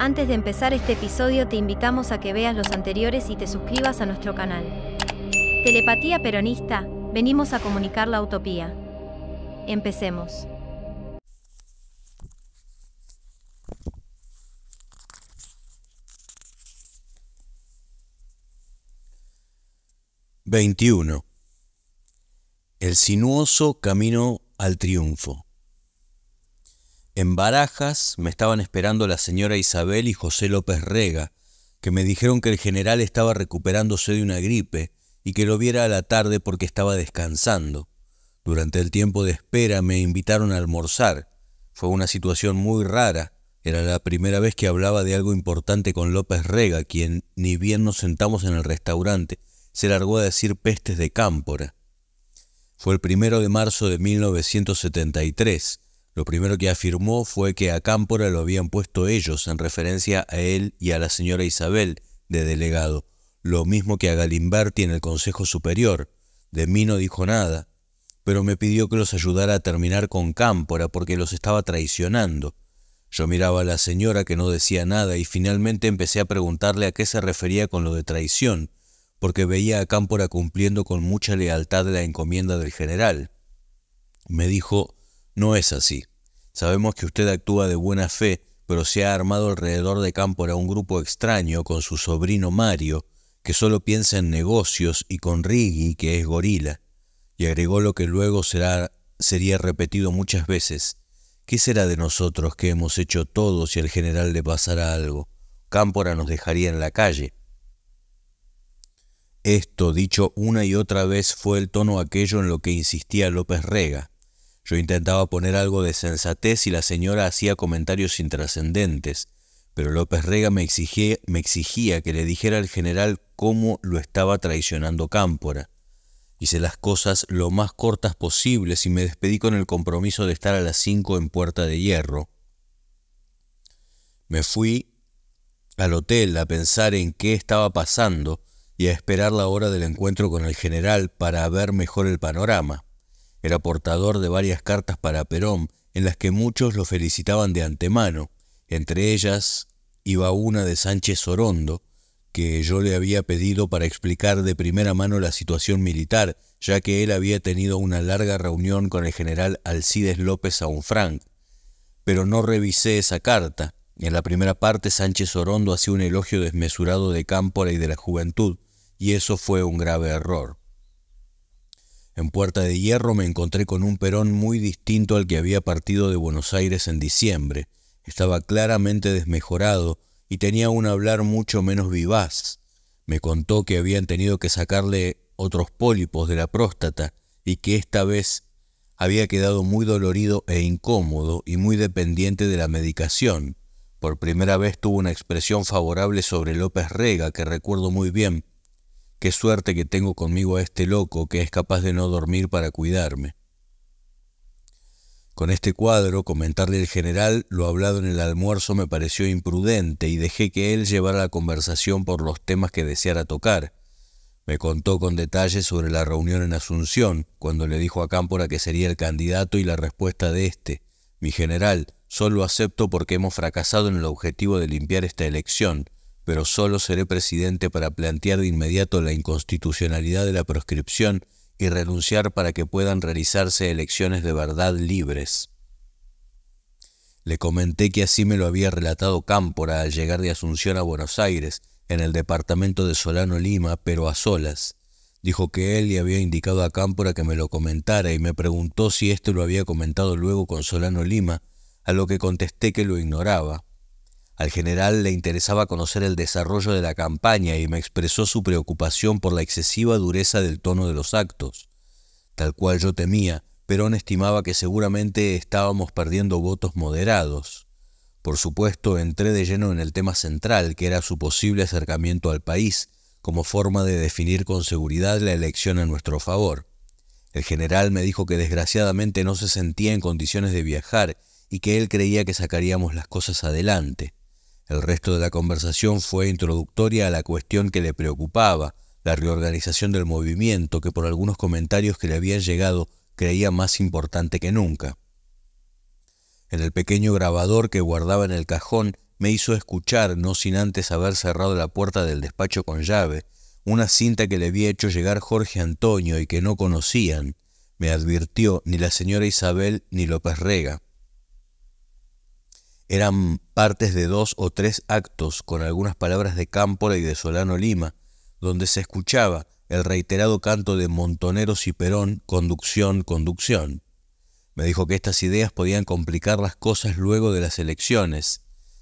Antes de empezar este episodio te invitamos a que veas los anteriores y te suscribas a nuestro canal. Telepatía Peronista, venimos a comunicar la utopía. Empecemos. 21. El sinuoso camino al triunfo. En Barajas me estaban esperando la señora Isabel y José López Rega, que me dijeron que el general estaba recuperándose de una gripe y que lo viera a la tarde porque estaba descansando. Durante el tiempo de espera me invitaron a almorzar. Fue una situación muy rara. Era la primera vez que hablaba de algo importante con López Rega, quien, ni bien nos sentamos en el restaurante, se largó a decir pestes de cámpora. Fue el primero de marzo de 1973. Lo primero que afirmó fue que a Cámpora lo habían puesto ellos en referencia a él y a la señora Isabel de delegado, lo mismo que a Galimberti en el Consejo Superior. De mí no dijo nada, pero me pidió que los ayudara a terminar con Cámpora porque los estaba traicionando. Yo miraba a la señora que no decía nada y finalmente empecé a preguntarle a qué se refería con lo de traición, porque veía a Cámpora cumpliendo con mucha lealtad la encomienda del general. Me dijo, no es así. Sabemos que usted actúa de buena fe, pero se ha armado alrededor de Cámpora un grupo extraño con su sobrino Mario, que solo piensa en negocios, y con Riggi, que es gorila. Y agregó lo que luego será, sería repetido muchas veces. ¿Qué será de nosotros que hemos hecho todo si al general le pasara algo? Cámpora nos dejaría en la calle. Esto, dicho una y otra vez, fue el tono aquello en lo que insistía López Rega. Yo intentaba poner algo de sensatez y la señora hacía comentarios intrascendentes, pero López Rega me exigía, me exigía que le dijera al general cómo lo estaba traicionando Cámpora. Hice las cosas lo más cortas posibles y me despedí con el compromiso de estar a las 5 en Puerta de Hierro. Me fui al hotel a pensar en qué estaba pasando y a esperar la hora del encuentro con el general para ver mejor el panorama. Era portador de varias cartas para Perón, en las que muchos lo felicitaban de antemano. Entre ellas iba una de Sánchez Orondo, que yo le había pedido para explicar de primera mano la situación militar, ya que él había tenido una larga reunión con el general Alcides López Aunfranc. Pero no revisé esa carta. En la primera parte Sánchez Orondo hacía un elogio desmesurado de Cámpora y de la juventud, y eso fue un grave error. En Puerta de Hierro me encontré con un Perón muy distinto al que había partido de Buenos Aires en diciembre. Estaba claramente desmejorado y tenía un hablar mucho menos vivaz. Me contó que habían tenido que sacarle otros pólipos de la próstata y que esta vez había quedado muy dolorido e incómodo y muy dependiente de la medicación. Por primera vez tuvo una expresión favorable sobre López Rega que recuerdo muy bien, Qué suerte que tengo conmigo a este loco que es capaz de no dormir para cuidarme. Con este cuadro, comentarle al general lo hablado en el almuerzo me pareció imprudente y dejé que él llevara la conversación por los temas que deseara tocar. Me contó con detalles sobre la reunión en Asunción, cuando le dijo a Cámpora que sería el candidato y la respuesta de este. Mi general, solo acepto porque hemos fracasado en el objetivo de limpiar esta elección pero solo seré presidente para plantear de inmediato la inconstitucionalidad de la proscripción y renunciar para que puedan realizarse elecciones de verdad libres. Le comenté que así me lo había relatado Cámpora al llegar de Asunción a Buenos Aires, en el departamento de Solano Lima, pero a solas. Dijo que él le había indicado a Cámpora que me lo comentara y me preguntó si éste lo había comentado luego con Solano Lima, a lo que contesté que lo ignoraba. Al general le interesaba conocer el desarrollo de la campaña y me expresó su preocupación por la excesiva dureza del tono de los actos. Tal cual yo temía, Perón estimaba que seguramente estábamos perdiendo votos moderados. Por supuesto, entré de lleno en el tema central, que era su posible acercamiento al país, como forma de definir con seguridad la elección a nuestro favor. El general me dijo que desgraciadamente no se sentía en condiciones de viajar y que él creía que sacaríamos las cosas adelante. El resto de la conversación fue introductoria a la cuestión que le preocupaba, la reorganización del movimiento que por algunos comentarios que le habían llegado creía más importante que nunca. En el pequeño grabador que guardaba en el cajón me hizo escuchar, no sin antes haber cerrado la puerta del despacho con llave, una cinta que le había hecho llegar Jorge Antonio y que no conocían, me advirtió ni la señora Isabel ni López Rega. Eran partes de dos o tres actos con algunas palabras de Cámpora y de Solano Lima, donde se escuchaba el reiterado canto de Montoneros y Perón, conducción, conducción. Me dijo que estas ideas podían complicar las cosas luego de las elecciones.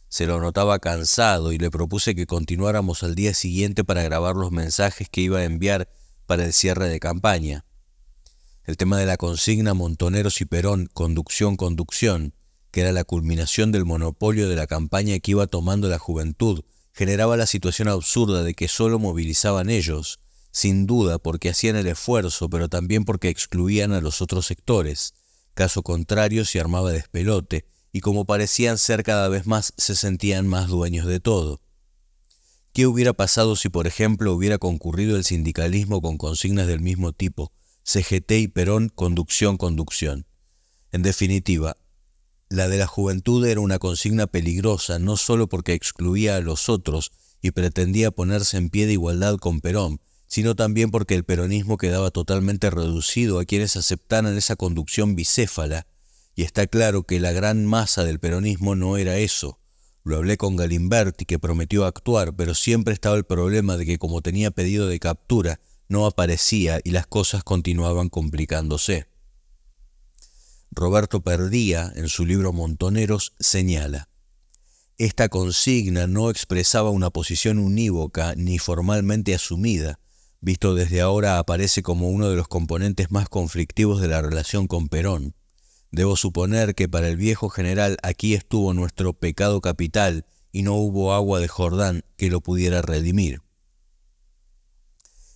Se lo notaba cansado y le propuse que continuáramos al día siguiente para grabar los mensajes que iba a enviar para el cierre de campaña. El tema de la consigna Montoneros y Perón, conducción, conducción, que era la culminación del monopolio de la campaña que iba tomando la juventud, generaba la situación absurda de que solo movilizaban ellos, sin duda porque hacían el esfuerzo, pero también porque excluían a los otros sectores. Caso contrario se armaba despelote, y como parecían ser cada vez más, se sentían más dueños de todo. ¿Qué hubiera pasado si, por ejemplo, hubiera concurrido el sindicalismo con consignas del mismo tipo, CGT y Perón, conducción, conducción? En definitiva, la de la juventud era una consigna peligrosa, no solo porque excluía a los otros y pretendía ponerse en pie de igualdad con Perón, sino también porque el peronismo quedaba totalmente reducido a quienes aceptaran esa conducción bicéfala, y está claro que la gran masa del peronismo no era eso. Lo hablé con Galimberti, que prometió actuar, pero siempre estaba el problema de que como tenía pedido de captura, no aparecía y las cosas continuaban complicándose. Roberto Perdía, en su libro Montoneros, señala, Esta consigna no expresaba una posición unívoca ni formalmente asumida, visto desde ahora aparece como uno de los componentes más conflictivos de la relación con Perón. Debo suponer que para el viejo general aquí estuvo nuestro pecado capital y no hubo agua de Jordán que lo pudiera redimir.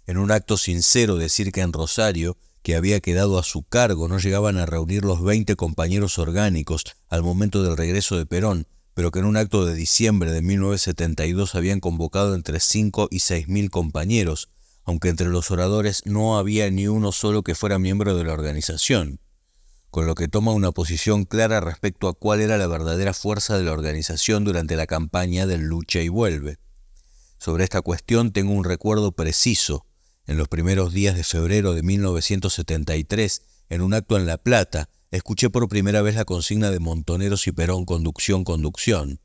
En un acto sincero decir que en Rosario que había quedado a su cargo no llegaban a reunir los 20 compañeros orgánicos al momento del regreso de Perón, pero que en un acto de diciembre de 1972 habían convocado entre 5 y 6 mil compañeros, aunque entre los oradores no había ni uno solo que fuera miembro de la organización, con lo que toma una posición clara respecto a cuál era la verdadera fuerza de la organización durante la campaña del Lucha y Vuelve. Sobre esta cuestión tengo un recuerdo preciso, en los primeros días de febrero de 1973, en un acto en La Plata, escuché por primera vez la consigna de Montoneros y Perón Conducción, Conducción.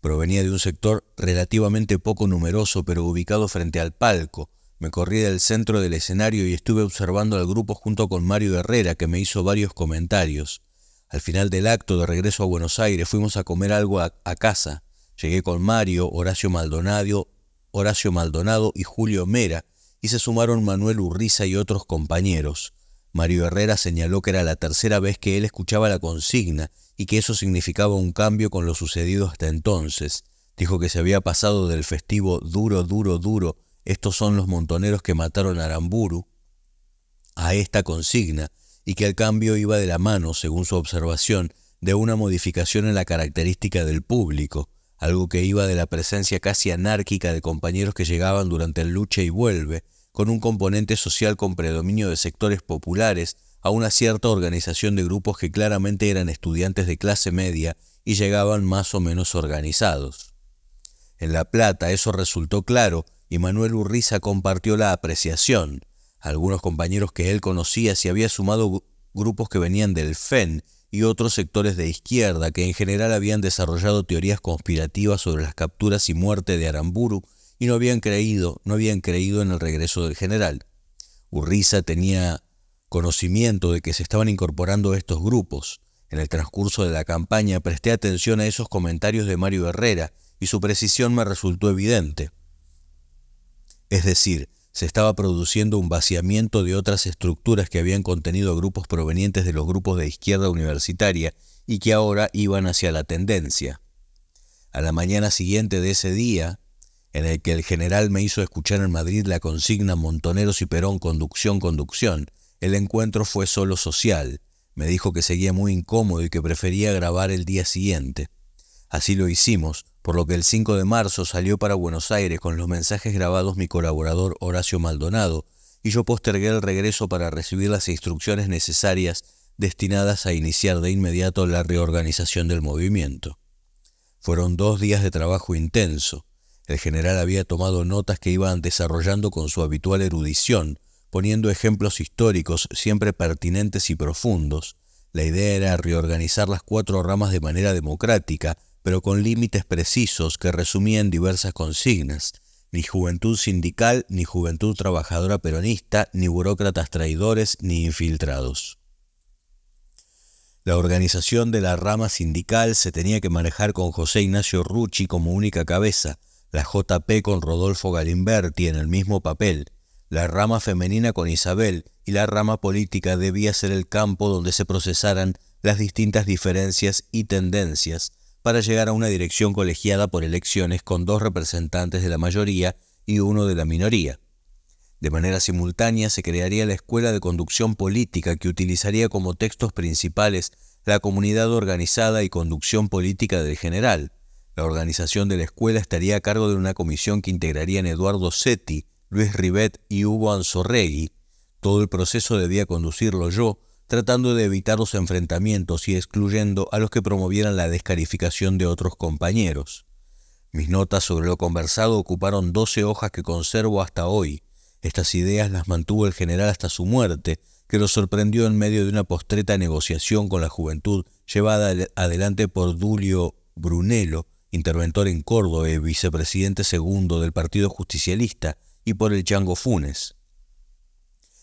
Provenía de un sector relativamente poco numeroso, pero ubicado frente al palco. Me corrí del centro del escenario y estuve observando al grupo junto con Mario Herrera, que me hizo varios comentarios. Al final del acto de regreso a Buenos Aires fuimos a comer algo a, casa. Llegué con Mario, Horacio Maldonado, Horacio Maldonado y Julio Mera, y se sumaron Manuel Urriza y otros compañeros. Mario Herrera señaló que era la tercera vez que él escuchaba la consigna y que eso significaba un cambio con lo sucedido hasta entonces. Dijo que se había pasado del festivo duro, duro, duro, estos son los montoneros que mataron a Aramburu, a esta consigna, y que el cambio iba de la mano, según su observación, de una modificación en la característica del público, algo que iba de la presencia casi anárquica de compañeros que llegaban durante el lucha y vuelve, con un componente social con predominio de sectores populares, a una cierta organización de grupos que claramente eran estudiantes de clase media y llegaban más o menos organizados. En La Plata eso resultó claro y Manuel Urriza compartió la apreciación. Algunos compañeros que él conocía se había sumado grupos que venían del FEN y otros sectores de izquierda que en general habían desarrollado teorías conspirativas sobre las capturas y muerte de Aramburu y no habían creído, no habían creído en el regreso del general. Urriza tenía conocimiento de que se estaban incorporando estos grupos. En el transcurso de la campaña presté atención a esos comentarios de Mario Herrera y su precisión me resultó evidente. Es decir, se estaba produciendo un vaciamiento de otras estructuras que habían contenido grupos provenientes de los grupos de izquierda universitaria y que ahora iban hacia la tendencia. A la mañana siguiente de ese día, en el que el general me hizo escuchar en Madrid la consigna Montoneros y Perón, conducción, conducción. El encuentro fue solo social. Me dijo que seguía muy incómodo y que prefería grabar el día siguiente. Así lo hicimos, por lo que el 5 de marzo salió para Buenos Aires con los mensajes grabados mi colaborador Horacio Maldonado, y yo postergué el regreso para recibir las instrucciones necesarias destinadas a iniciar de inmediato la reorganización del movimiento. Fueron dos días de trabajo intenso, el general había tomado notas que iban desarrollando con su habitual erudición, poniendo ejemplos históricos siempre pertinentes y profundos. La idea era reorganizar las cuatro ramas de manera democrática, pero con límites precisos que resumían diversas consignas. Ni juventud sindical, ni juventud trabajadora peronista, ni burócratas traidores, ni infiltrados. La organización de la rama sindical se tenía que manejar con José Ignacio Rucci como única cabeza, la JP con Rodolfo Galimberti en el mismo papel, la rama femenina con Isabel y la rama política debía ser el campo donde se procesaran las distintas diferencias y tendencias para llegar a una dirección colegiada por elecciones con dos representantes de la mayoría y uno de la minoría. De manera simultánea se crearía la Escuela de Conducción Política que utilizaría como textos principales la comunidad organizada y conducción política del general, la organización de la escuela estaría a cargo de una comisión que integrarían Eduardo Setti, Luis Rivet y Hugo Anzorregui. Todo el proceso debía conducirlo yo, tratando de evitar los enfrentamientos y excluyendo a los que promovieran la descalificación de otros compañeros. Mis notas sobre lo conversado ocuparon 12 hojas que conservo hasta hoy. Estas ideas las mantuvo el general hasta su muerte, que lo sorprendió en medio de una postreta negociación con la juventud llevada adelante por Dulio Brunello, interventor en Córdoba y vicepresidente segundo del Partido Justicialista, y por el Chango Funes.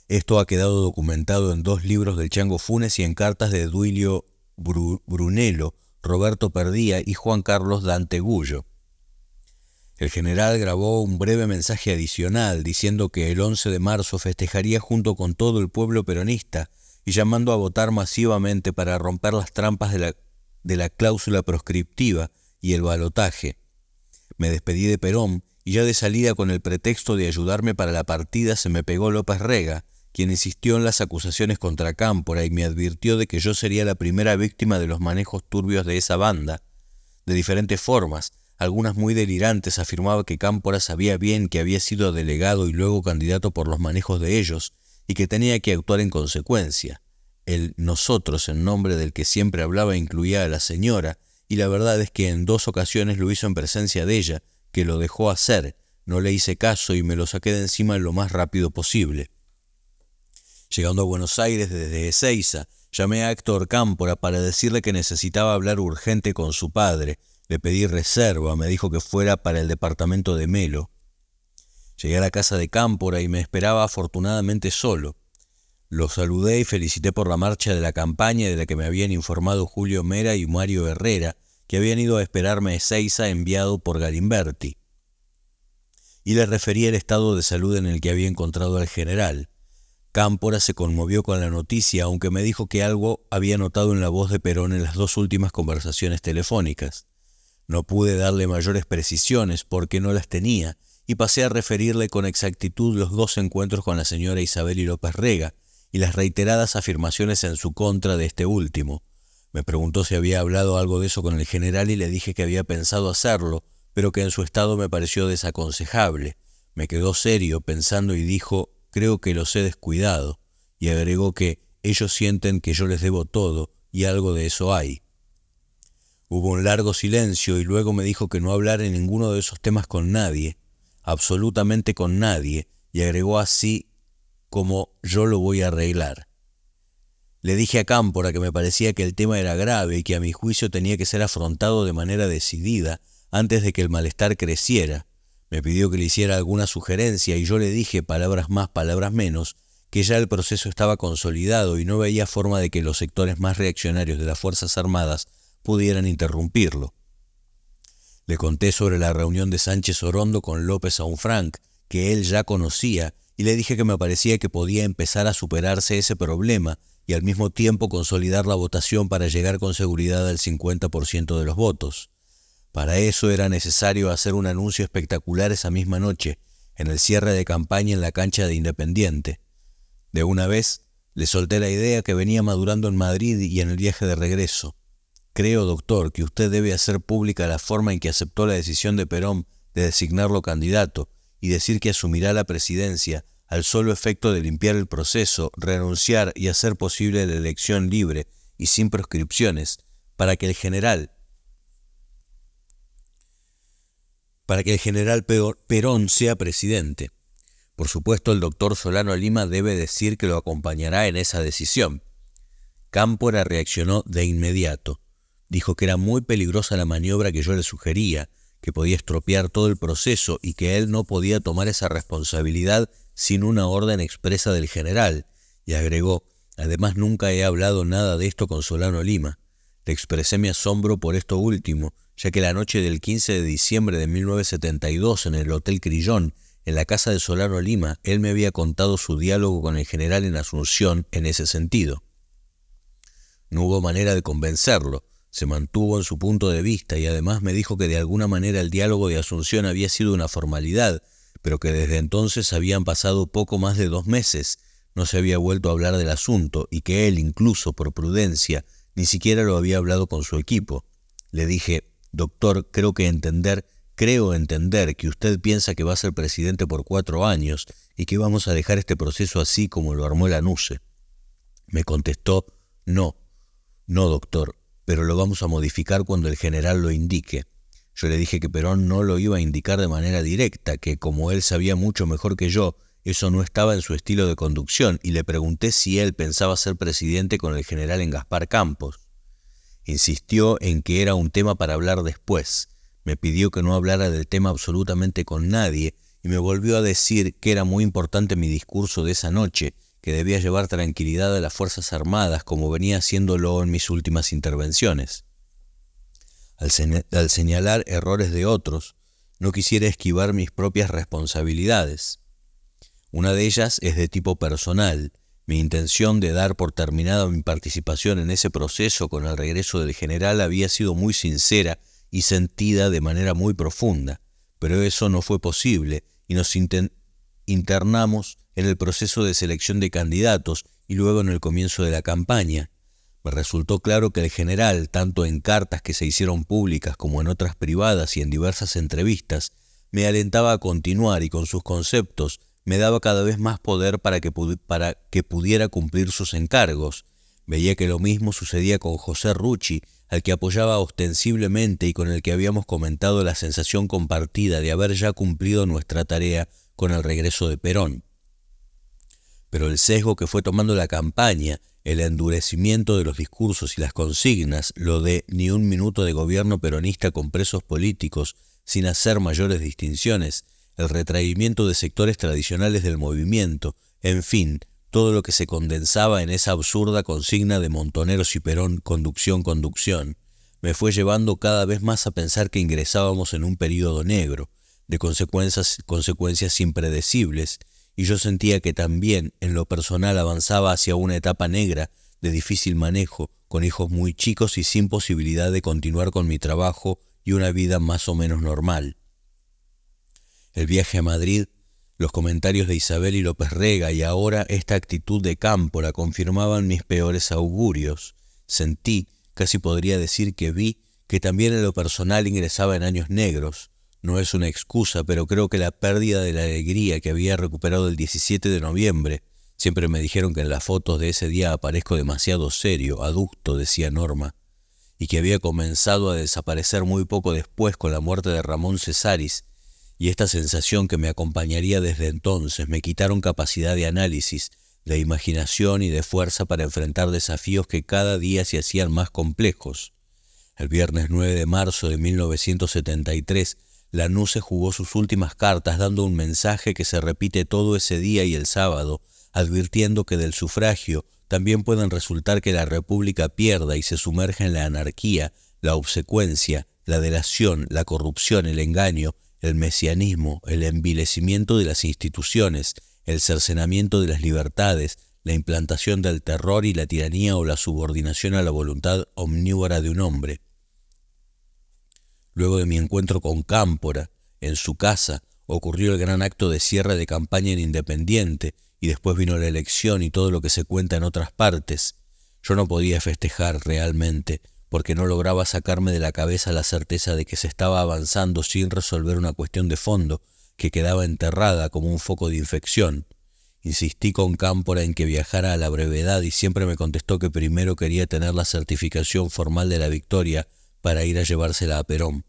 Esto ha quedado documentado en dos libros del Chango Funes y en cartas de Duilio Brunello, Roberto Perdía y Juan Carlos Dante Gullo. El general grabó un breve mensaje adicional diciendo que el 11 de marzo festejaría junto con todo el pueblo peronista y llamando a votar masivamente para romper las trampas de la cláusula proscriptiva y el balotaje. Me despedí de Perón y ya de salida con el pretexto de ayudarme para la partida se me pegó López Rega, quien insistió en las acusaciones contra Cámpora y me advirtió de que yo sería la primera víctima de los manejos turbios de esa banda. De diferentes formas, algunas muy delirantes, afirmaba que Cámpora sabía bien que había sido delegado y luego candidato por los manejos de ellos y que tenía que actuar en consecuencia. El nosotros en nombre del que siempre hablaba incluía a la señora, y la verdad es que en dos ocasiones lo hizo en presencia de ella, que lo dejó hacer, no le hice caso y me lo saqué de encima lo más rápido posible. Llegando a Buenos Aires desde Ezeiza, llamé a Héctor Cámpora para decirle que necesitaba hablar urgente con su padre. Le pedí reserva, me dijo que fuera para el departamento de Melo. Llegué a la casa de Cámpora y me esperaba afortunadamente solo. Lo saludé y felicité por la marcha de la campaña de la que me habían informado Julio Mera y Mario Herrera, que habían ido a esperarme a Ezeiza enviado por Garimberti. Y le referí el estado de salud en el que había encontrado al general. Cámpora se conmovió con la noticia, aunque me dijo que algo había notado en la voz de Perón en las dos últimas conversaciones telefónicas. No pude darle mayores precisiones porque no las tenía, y pasé a referirle con exactitud los dos encuentros con la señora Isabel y López Rega, y las reiteradas afirmaciones en su contra de este último. Me preguntó si había hablado algo de eso con el general y le dije que había pensado hacerlo, pero que en su estado me pareció desaconsejable. Me quedó serio pensando y dijo, creo que los he descuidado, y agregó que ellos sienten que yo les debo todo, y algo de eso hay. Hubo un largo silencio y luego me dijo que no hablara en ninguno de esos temas con nadie, absolutamente con nadie, y agregó así como yo lo voy a arreglar. Le dije a Cámpora que me parecía que el tema era grave y que a mi juicio tenía que ser afrontado de manera decidida antes de que el malestar creciera. Me pidió que le hiciera alguna sugerencia y yo le dije, palabras más, palabras menos, que ya el proceso estaba consolidado y no veía forma de que los sectores más reaccionarios de las Fuerzas Armadas pudieran interrumpirlo. Le conté sobre la reunión de Sánchez Orondo con López Aunfranc, que él ya conocía y le dije que me parecía que podía empezar a superarse ese problema y al mismo tiempo consolidar la votación para llegar con seguridad al 50% de los votos. Para eso era necesario hacer un anuncio espectacular esa misma noche, en el cierre de campaña en la cancha de Independiente. De una vez, le solté la idea que venía madurando en Madrid y en el viaje de regreso. Creo, doctor, que usted debe hacer pública la forma en que aceptó la decisión de Perón de designarlo candidato, y decir que asumirá la presidencia al solo efecto de limpiar el proceso, renunciar y hacer posible la elección libre y sin proscripciones, para que el general para que el general Perón sea presidente. Por supuesto, el doctor Solano Lima debe decir que lo acompañará en esa decisión. Cámpora reaccionó de inmediato. Dijo que era muy peligrosa la maniobra que yo le sugería, que podía estropear todo el proceso y que él no podía tomar esa responsabilidad sin una orden expresa del general, y agregó, además nunca he hablado nada de esto con Solano Lima. Le expresé mi asombro por esto último, ya que la noche del 15 de diciembre de 1972 en el Hotel Crillón, en la casa de Solano Lima, él me había contado su diálogo con el general en Asunción en ese sentido. No hubo manera de convencerlo, se mantuvo en su punto de vista y además me dijo que de alguna manera el diálogo de Asunción había sido una formalidad, pero que desde entonces habían pasado poco más de dos meses, no se había vuelto a hablar del asunto y que él, incluso por prudencia, ni siquiera lo había hablado con su equipo. Le dije, doctor, creo que entender, creo entender que usted piensa que va a ser presidente por cuatro años y que vamos a dejar este proceso así como lo armó anuncio». Me contestó, no, no, doctor, pero lo vamos a modificar cuando el general lo indique. Yo le dije que Perón no lo iba a indicar de manera directa, que como él sabía mucho mejor que yo, eso no estaba en su estilo de conducción, y le pregunté si él pensaba ser presidente con el general en Gaspar Campos. Insistió en que era un tema para hablar después. Me pidió que no hablara del tema absolutamente con nadie, y me volvió a decir que era muy importante mi discurso de esa noche, que debía llevar tranquilidad a las Fuerzas Armadas como venía haciéndolo en mis últimas intervenciones. Al, señalar errores de otros, no quisiera esquivar mis propias responsabilidades. Una de ellas es de tipo personal, mi intención de dar por terminada mi participación en ese proceso con el regreso del general había sido muy sincera y sentida de manera muy profunda, pero eso no fue posible y nos internamos en el proceso de selección de candidatos y luego en el comienzo de la campaña. Me resultó claro que el general, tanto en cartas que se hicieron públicas como en otras privadas y en diversas entrevistas, me alentaba a continuar y con sus conceptos me daba cada vez más poder para que, para que pudiera cumplir sus encargos. Veía que lo mismo sucedía con José Rucci, al que apoyaba ostensiblemente y con el que habíamos comentado la sensación compartida de haber ya cumplido nuestra tarea con el regreso de Perón pero el sesgo que fue tomando la campaña, el endurecimiento de los discursos y las consignas, lo de ni un minuto de gobierno peronista con presos políticos, sin hacer mayores distinciones, el retraimiento de sectores tradicionales del movimiento, en fin, todo lo que se condensaba en esa absurda consigna de Montoneros y Perón, conducción, conducción, me fue llevando cada vez más a pensar que ingresábamos en un período negro, de consecuencias, consecuencias impredecibles, y yo sentía que también en lo personal avanzaba hacia una etapa negra de difícil manejo, con hijos muy chicos y sin posibilidad de continuar con mi trabajo y una vida más o menos normal. El viaje a Madrid, los comentarios de Isabel y López Rega y ahora esta actitud de Cámpora confirmaban mis peores augurios. Sentí, casi podría decir que vi, que también en lo personal ingresaba en años negros, no es una excusa, pero creo que la pérdida de la alegría que había recuperado el 17 de noviembre, siempre me dijeron que en las fotos de ese día aparezco demasiado serio, aducto, decía Norma, y que había comenzado a desaparecer muy poco después con la muerte de Ramón Cesaris, y esta sensación que me acompañaría desde entonces me quitaron capacidad de análisis, de imaginación y de fuerza para enfrentar desafíos que cada día se hacían más complejos. El viernes 9 de marzo de 1973 la se jugó sus últimas cartas dando un mensaje que se repite todo ese día y el sábado, advirtiendo que del sufragio también pueden resultar que la República pierda y se sumerja en la anarquía, la obsecuencia, la delación, la corrupción, el engaño, el mesianismo, el envilecimiento de las instituciones, el cercenamiento de las libertades, la implantación del terror y la tiranía o la subordinación a la voluntad omnívora de un hombre. Luego de mi encuentro con Cámpora, en su casa, ocurrió el gran acto de cierre de campaña en Independiente, y después vino la elección y todo lo que se cuenta en otras partes. Yo no podía festejar realmente, porque no lograba sacarme de la cabeza la certeza de que se estaba avanzando sin resolver una cuestión de fondo que quedaba enterrada como un foco de infección. Insistí con Cámpora en que viajara a la brevedad y siempre me contestó que primero quería tener la certificación formal de la victoria para ir a llevársela a Perón.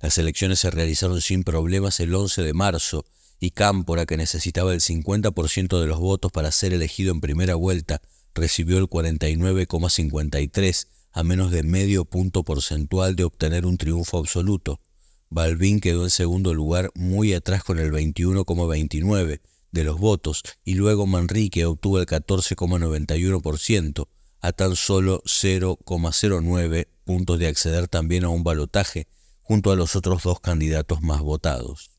Las elecciones se realizaron sin problemas el 11 de marzo y Cámpora, que necesitaba el 50% de los votos para ser elegido en primera vuelta, recibió el 49,53 a menos de medio punto porcentual de obtener un triunfo absoluto. Balbín quedó en segundo lugar muy atrás con el 21,29 de los votos y luego Manrique obtuvo el 14,91% a tan solo 0,09 puntos de acceder también a un balotaje junto a los otros dos candidatos más votados.